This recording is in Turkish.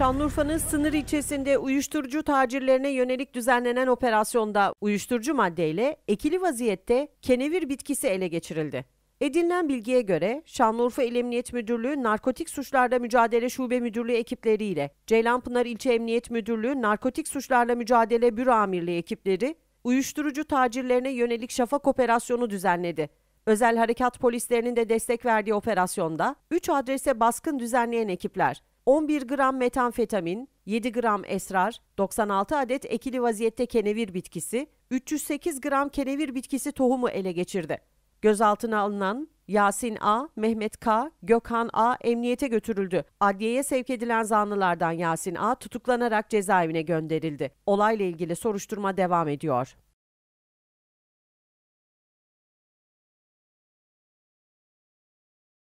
Şanlıurfa'nın sınır ilçesinde uyuşturucu tacirlerine yönelik düzenlenen operasyonda uyuşturucu maddeyle ekili vaziyette kenevir bitkisi ele geçirildi. Edinilen bilgiye göre Şanlıurfa İl Emniyet Müdürlüğü Narkotik Suçlarla Mücadele Şube Müdürlüğü ekipleriyle Ceylanpınar İlçe Emniyet Müdürlüğü Narkotik Suçlarla Mücadele Büro Amirliği ekipleri uyuşturucu tacirlerine yönelik şafak operasyonu düzenledi. Özel harekat polislerinin de destek verdiği operasyonda 3 adrese baskın düzenleyen ekipler 11 gram metanfetamin, 7 gram esrar, 96 adet ekili vaziyette kenevir bitkisi, 308 gram kenevir bitkisi tohumu ele geçirdi. Gözaltına alınan Yasin A, Mehmet K, Gökhan A emniyete götürüldü. Adliyeye sevk edilen zanlılardan Yasin A tutuklanarak cezaevine gönderildi. Olayla ilgili soruşturma devam ediyor.